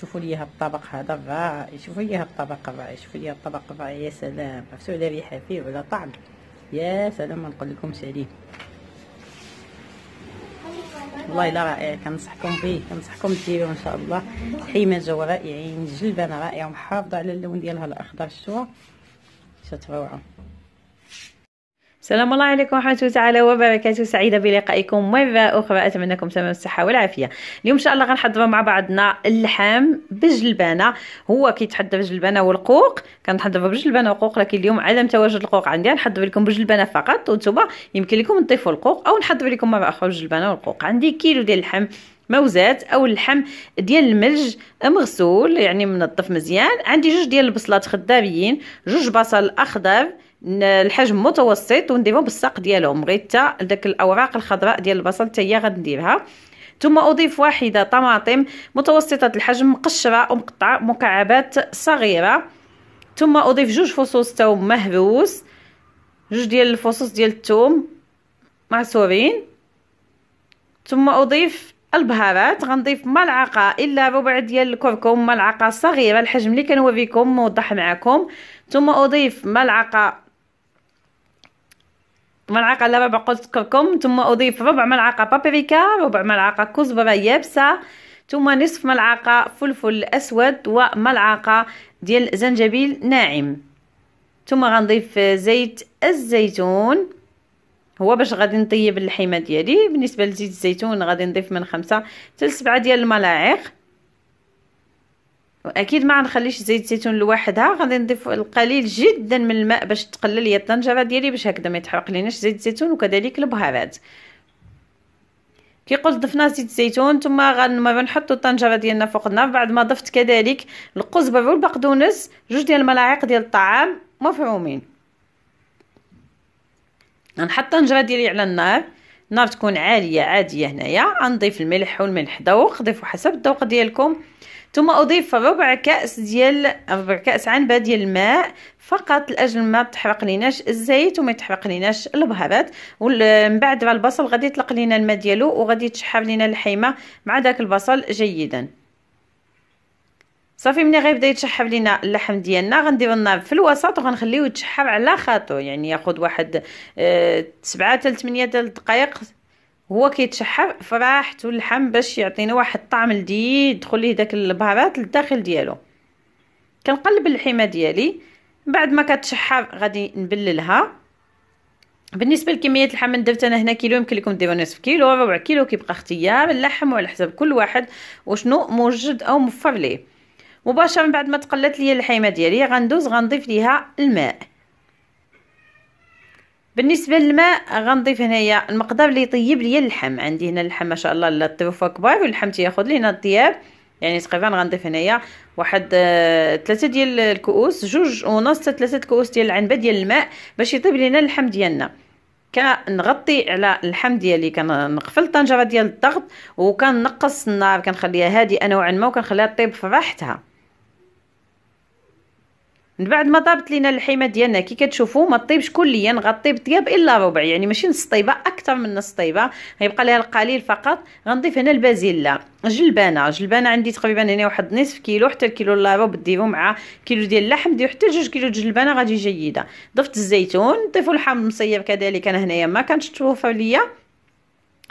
شوفوا لي الطبق هذا رائع شوفوا لي الطبق رائع شوفوا لي الطبق رائع يا سلام عرفتوا على ريحه فيه وعلى طعم يا سلام ما نقولكمش عليه والله الا رائع كنصحكم به كنصحكم ديروه ان شاء الله حيمه جو رائعين جلبانه رائعه ومحافظه على اللون ديالها الاخضر الشوا شتروعه روعه السلام الله عليكم ورحمة الله تعالى وبركاته سعيدة بلقائكم مرة أخرى أتمنىكم تمام الصحة والعافية اليوم إن شاء الله غنحضروا مع بعضنا اللحم بالجلبانة هو كيتحضر بالجلبانة والقوق كنحضروا بالجلبانة والقوق لكن اليوم عدم تواجد القوق عندي غنحضر لكم بالجلبانة فقط وانتوما يمكن لكم تضيفوا القوق أو نحضر لكم مرة أخرى بالجلبانة والقوق عندي كيلو ديال اللحم موزات او اللحم ديال الملج مغسول يعني منظف مزيان عندي جوج ديال البصلات خضاريين جوج بصل اخضر الحجم متوسط ونديرهم بالساق ديالهم غير حتى داك الاوراق الخضراء ديال البصل حتى هي غنديرها ثم اضيف واحده طماطم متوسطه الحجم مقشره ومقطعه مكعبات صغيره ثم اضيف جوج فصوص توم مهروس جوج ديال الفصوص ديال الثوم معصورين ثم اضيف البهارات غنضيف ملعقه الا ربع ديال الكركم ملعقه صغيره الحجم اللي كنوريكم موضح معكم ثم اضيف ملعقه ملعقة إلا ربع قلت كركم ثم أضيف ربع ملعقة بابريكا ربع ملعقة كزبرة يابسة ثم نصف ملعقة فلفل أسود وملعقة ديال زنجبيل ناعم ثم غنضيف زيت الزيتون هو باش غادي نطيب اللحيمه ديالي بالنسبه لزيت الزيتون غادي نضيف من خمسة حتى ديال الملاعق اكيد ما غنخليش زيت الزيتون لوحدها غادي نضيف القليل جدا من الماء باش تقلل لي الطنجره ديالي باش هكذا ما يتحرق ليناش زيت الزيتون وكذلك البهارات كي قلت ضفنا زيت الزيتون ثم غنحطوا الطنجره ديالنا فوق النار بعد ما ضفت كذلك القزبر والبقدونس جوج ديال الملاعق ديال الطعام مفرومين غنحط الطنجره ديالي على النار النار تكون عاليه عاديه هنايا غنضيف الملح والملح ذوق ضيفوا حسب الذوق ديالكم ثم أضيف ربع كأس ديال ربع كأس عنبة ديال الماء فقط لاجل ما تحرق ليناش الزيت وما تحرق ليناش البهارات ومن بعد راه البصل غادي يطلق لينا الماء ديالو وغادي يتشحر لينا الحيمه مع داك البصل جيدا صافي ملي غيبدا يتشحر لينا اللحم ديالنا غنديرو النار في الوسط وغنخليوه يتشحر على خاطو يعني ياخذ واحد 7 حتى 8 دقائق هو كيتشحر فراحته اللحم باش يعطينا واحد الطعم لذيذ يدخل ليه داك البهارات للداخل ديالو كنقلب اللحيمه ديالي بعد ما كتشحر غادي نبللها بالنسبه لكميه اللحم اللي درت انا هنا كيلو يمكن لكم ديروا نصف كيلو ربع كيلو كيبقى اختيار اللحم وعلى حسب كل واحد وشنو موجد او موفر ليه مباشره من بعد ما تقلت ليا اللحيمه ديالي غندوز غنضيف ليها الماء بالنسبه للماء غنضيف هنايا المقدار اللي يطيب ليا اللحم عندي هنا اللحم ما شاء الله الطيوفه كبار واللحم تياخذ لينا الطياب يعني تقريبا غنضيف هنايا واحد آه، ثلاثة ديال الكؤوس جوج ونص ثلاثة كؤوس ديال العنبة ديال الماء باش يطيب لينا اللحم ديالنا كنغطي على اللحم ديالي كنقفل الطنجره ديال الضغط وكنقص النار كنخليها هادئه نوعا ما وكنخليها طيب في راحتها من بعد ما طابت لينا اللحيمه ديالنا كي كتشوفوا ما طيبش كليا غطيب طياب الا ربع يعني ماشي نص طيبه اكثر من نص طيبه غيبقى لها القليل فقط غنضيف هنا البازيلا جلبانه جلبانه عندي تقريبا هنا واحد نصف كيلو حتى الكيلو الا ربع ديرو مع كيلو ديال اللحم ديرو حتى جوج كيلو جلبانه غادي جيده ضفت الزيتون ضيفوا الحامض المصيب كذلك انا هنايا ما كانش توفر ليا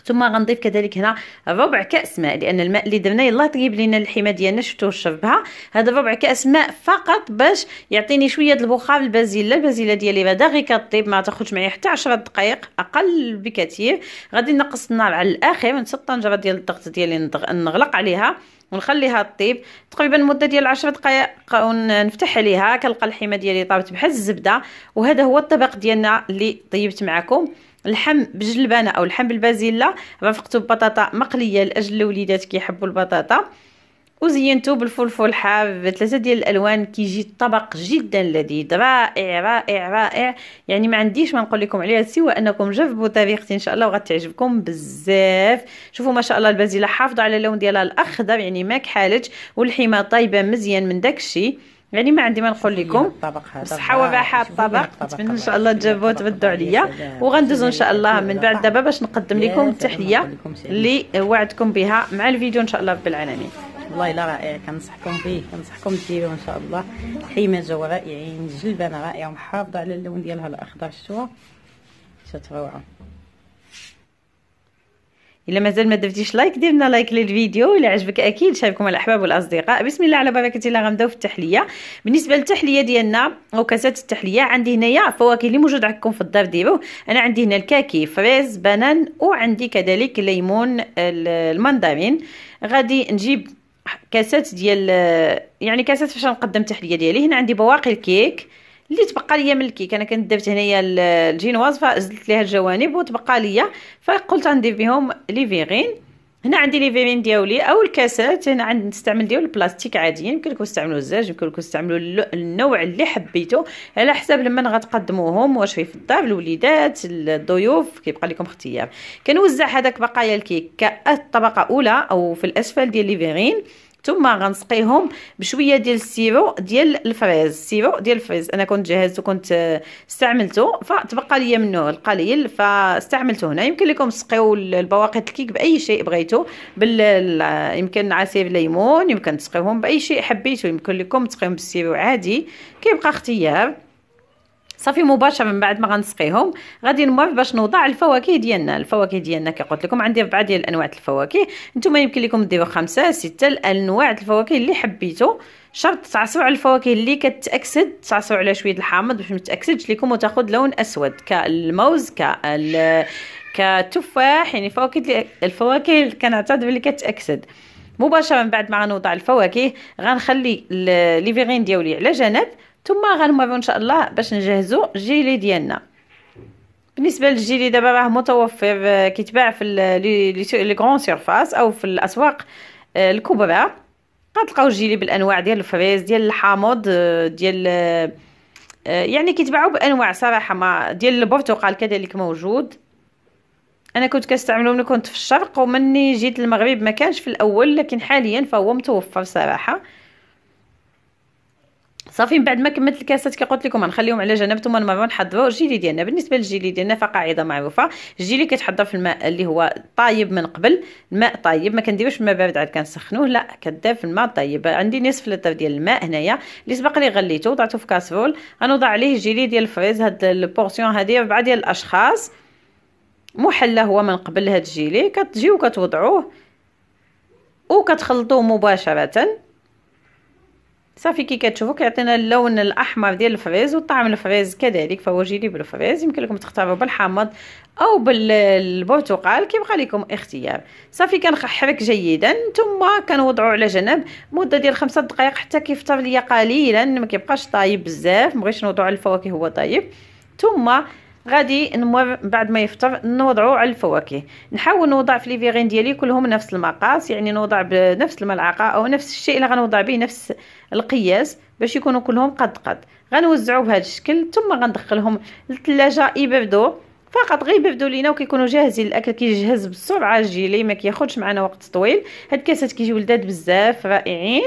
ثم غنضيف كذلك هنا ربع كاس ماء لان الماء اللي درناه الله طيب لينا اللحمه ديالنا شفتوه شربها هذا ربع كاس ماء فقط باش يعطيني شويه البخار البازيلا البازيلا ديالي بعدا غير كطيب ما تاخذش معايا حتى 10 دقائق اقل بكثير غادي نقص النار على الاخر ونسد الطنجره ديال الضغط ديالي نغلق عليها ونخليها طيب تقريبا مده ديال 10 دقائق ونفتح عليها كنلقى الحيمه ديالي طابت بحال الزبده وهذا هو الطبق ديالنا اللي طيبت معكم اللحم بجلبانه او اللحم بالبازيلا رفقته ببطاطا مقليه لاجل الوليدات كيحبوا البطاطا وزينته بالفلفل حار بثلاثه ديال الالوان كيجي طبق جدا لذيذ رائع رائع رائع يعني ما عنديش ما نقول لكم عليها سوى انكم جربوا طريقتي ان شاء الله وغتعجبكم بزاف شوفوا ما شاء الله البازيلا حافظه على اللون ديالها الاخضر يعني ما كحالتش والحيمة طايبه مزيان من داكشي يعني ما عندي ما نقول لكم صحه وراحه الطبق نتمنى ان شاء الله تجربوه تبدو عليا وغندوزو ان شاء الله من بعد دابا باش نقدم لكم التحيه اللي وعدكم بها مع الفيديو ان شاء الله رب العالمين والله الا رائع كنصحكم به كنصحكم ديروه ان شاء الله حيمه جو رائعين يعني جلبانه رائعه ومحافظه على اللون ديالها الاخضر الشوا شات روعه الا مازال ما درتيش لايك دير لنا لايك للفيديو الا عجبك اكيد شاركوا الاحباب والاصدقاء بسم الله على بركه الله غنبداو في التحليه بالنسبه للتحليه ديالنا او كاسات التحليه عندي هنايا فواكه اللي موجود عندكم في الدار ديروه انا عندي هنا الكاكي فريز بنان وعندي كذلك ليمون المندرين غادي نجيب كاسات ديال يعني كاسات فاش نقدم التحليه ديالي هنا عندي بواقي الكيك اللي تبقى ليا من الكيك انا كنت درت هنايا الجينواز فزدت ليها الجوانب وتبقى ليا فقلت غندير بهم لي فيغين هنا عندي لي فيمين ديالي او الكاسات هنا عند نستعمل ديال البلاستيك عاديا يمكن لكم تستعملوا الزاج يمكن لكم تستعملوا النوع اللي حبيتو على حساب لمن غتقدموهم واش في الدار الوليدات الضيوف كيبقى لكم اختيار كنوزع هذاك بقايا الكيك كالطبقه اولى او في الاسفل ديال لي فيرين ثم غنسقيهم بشويه ديال السيرو ديال الفريز السيرو ديال الفريز انا كنت جهزته كنت آه، استعملته فتبقى ليا منه القليل فاستعملته هنا يمكن لكم تسقيو البواقي الكيك باي شيء بغيتو بال يمكن عصير ليمون يمكن تسقيوهم باي شيء حبيتو يمكن لكم تسقيوهم بالسيرو عادي كيبقى اختيار صافي مباشره من بعد ما غنسقيهم غادي نمر باش نوضع الفواكه ديالنا الفواكه ديالنا كي قلت لكم عندي ربعه ديال انواع الفواكه نتوما يمكن لكم ديروا خمسه سته الانواع الفواكه اللي حبيتو شرط تعصروا على الفواكه اللي كتاكسد تعصروا على شويه الحامض باش ما تاكسدش لكم وتاخذ لون اسود كالموز كال كالتفاح يعني فواكه الفواكه اللي كنعتاد باللي كتاكسد مباشره من بعد ما غنوضع الفواكه غنخلي ليفيغين ديالي على جنب ثم غنمروا ان شاء الله باش نجهزوا الجيلي ديالنا بالنسبه للجيلي دابا راه متوفر آه، كيتباع في لي غون سيرفاس او في الاسواق آه، الكبرى غتلقاو الجيلي بالانواع ديال الفريز ديال الحامض آه، ديال يعني كيتباعوا بانواع صراحه ما ديال البرتقال كذلك موجود انا كنت كنستعملو ملي كنت في الشرق ومني جيت للمغرب ما كانش في الاول لكن حاليا فهو متوفر صراحه صافي من بعد ما كملت الكاسات كي قلت لكم غنخليهم على جنب ثم نمروا نحضروا الجيلي ديالنا بالنسبه للجيلي ديالنا فقاعده معروفه الجيلي كيتحضر في الماء اللي هو طايب من قبل الماء طايب ما كنديروش الماء بارد عاد كنسخنوه لا كدير في الماء طايب عندي نصف لتر ديال الماء هنايا اللي سبق لي غليته وضعته في كاسرول غنوضع عليه الجيلي ديال الفريز هاد البورسيون هادي ربعه ديال الاشخاص محلى هو من قبل هاد الجيلي كتجيو كتوضعوه وكتخلطوه مباشره صافي كي كتشوفوا كيعطينا اللون الاحمر ديال الفريز والطعم الفريز كذلك فهو بالفريز يمكن لكم تختاروا بالحامض او بالبرتقال كيبقى لكم اختيار صافي كنحرك جيدا ثم كنوضعوا على جنب مده ديال خمسة دقائق حتى كيفطر ليا قليلا ما كيبقاش طايب بزاف مبغيتش نوضعوا على الفواكه هو طايب ثم غادي نمر بعد ما يفطر نوضعو على الفواكه نحاول نوضع في ليفيغين ديالي كلهم نفس المقاس يعني نوضع بنفس الملعقه او نفس الشيء اللي غنوضع به نفس القياس باش يكونوا كلهم قد قد غنوزعو بهذا الشكل ثم غندخلهم للثلاجه يبردوا فقط غير يبردوا لينا وكيكونوا جاهزين الاكل كيجهز بسرعه الجيلي ما كياخذش معنا وقت طويل هاد الكاسات كيجيو لذاد بزاف رائعين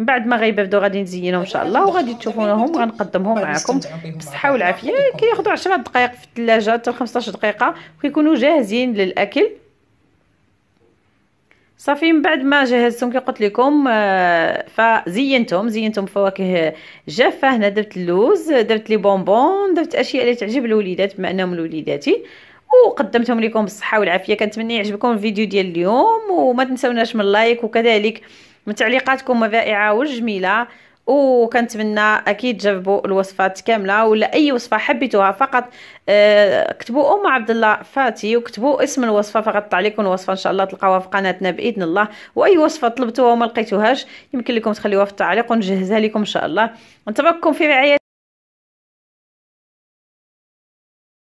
من بعد ما غيبردوا غادي نزينهم ان شاء الله وغادي تشوفونهم وغنقدمهم معكم بالصحه والعافيه كياخذوا 10 دقائق في الثلاجه حتى 15 دقيقه وكيكونوا جاهزين للاكل صافي من بعد ما جهزتهم كي قلت لكم آه، فزينتهم زينتهم فواكه جافه هنا درت اللوز درت لي بونبون درت اشياء اللي تعجب الوليدات بما انهم لوليداتي وقدمتهم لكم بالصحه والعافيه كنتمنى يعجبكم الفيديو ديال اليوم وما تنساوناش من لايك وكذلك من تعليقاتكم رائعه وجميله وكنتمنى اكيد تجربوا الوصفات كامله ولا اي وصفه حبيتوها فقط آه، اكتبوا ام عبد الله فاتي وكتبوا اسم الوصفه فقط تعليقوا الوصفه ان شاء الله تلقاوها في قناتنا باذن الله واي وصفه طلبتوها وما لقيتوهاش يمكن لكم تخليوها في التعليق ونجهزها لكم ان شاء الله نترككم في رعايه